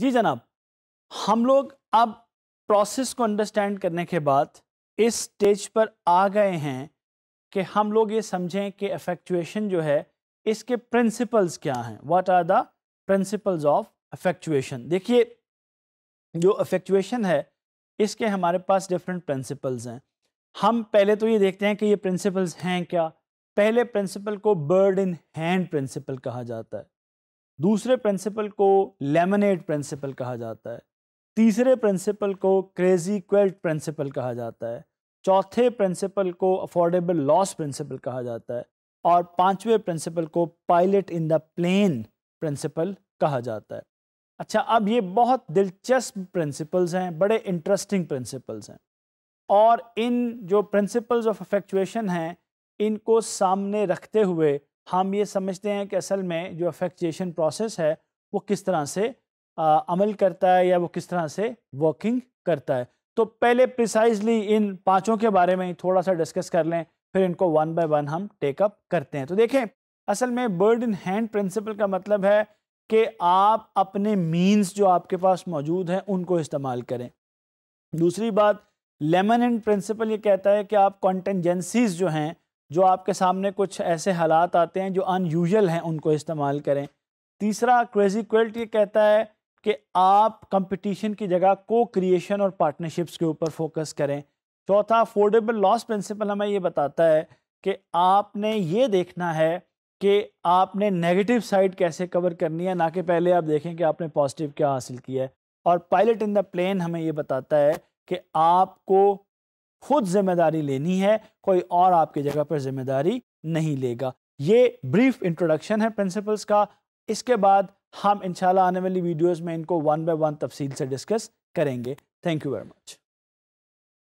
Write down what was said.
जी जनाब हम लोग अब प्रोसेस को अंडरस्टैंड करने के बाद इस स्टेज पर आ गए हैं कि हम लोग ये समझें कि अफेक्चुएशन जो है इसके प्रिंसिपल्स क्या हैं what are the principles of effectuation देखिए जो अफेक्चुएशन है इसके हमारे पास डिफरेंट प्रिंसिपल्स हैं हम पहले तो ये देखते हैं कि ये प्रिंसिपल्स हैं क्या पहले प्रिंसिपल को बर्ड इन हैंड प्रिंसिपल कहा जाता है दूसरे प्रिंसिपल को लेमनेट प्रिंसिपल कहा जाता है तीसरे प्रिंसिपल को क्रेजी क्वेल्ट प्रिंसिपल कहा जाता है चौथे प्रिंसिपल को अफोर्डेबल लॉस प्रिंसिपल कहा जाता है और पांचवें प्रिंसिपल को pilot in the plane principle कहा जाता है अच्छा अब ये बहुत दिलचस्प प्रिंसिपल्स हैं बड़े इंटरेस्टिंग प्रिंसिपल्स हैं और इन जो प्रिंसिपल्स ऑफ अफेक्चुएशन हैं इनको सामने रखते हुए हम ये समझते हैं कि असल में जो अफेक्चुएशन प्रोसेस है वो किस तरह से आ, अमल करता है या वो किस तरह से वर्किंग करता है तो पहले प्रिसाइजली इन पांचों के बारे में थोड़ा सा डिस्कस कर लें फिर इनको वन बाय वन हम टेकअप करते हैं तो देखें असल में बर्ड इन हैंड प्रिंसिपल का मतलब है कि आप अपने मीन्स जो आपके पास मौजूद हैं उनको इस्तेमाल करें दूसरी बात लेमन एंड प्रिंसिपल ये कहता है कि आप कॉन्टेंजेंसीज जो हैं जो आपके सामने कुछ ऐसे हालात आते हैं जो अनयूजल हैं उनको इस्तेमाल करें तीसरा क्रेजी क्वेल्ट ये कहता है कि आप कंपटीशन की जगह को क्रिएशन और पार्टनरशिप्स के ऊपर फोकस करें चौथा अफोर्डेबल लॉस प्रिंसिपल हमें ये बताता है कि आपने ये देखना है कि आपने नेगेटिव साइड कैसे कवर करनी है ना कि पहले आप देखें कि आपने पॉजिटिव क्या हासिल किया है और पायलट इन द प्लेन हमें ये बताता है कि आपको खुद जिम्मेदारी लेनी है कोई और आपकी जगह पर जिम्मेदारी नहीं लेगा ये ब्रीफ इंट्रोडक्शन है प्रिंसिपल्स का इसके बाद हम इंशाल्लाह आने वाली वीडियोस में इनको वन बाय वन तफसील से डिस्कस करेंगे थैंक यू वेरी मच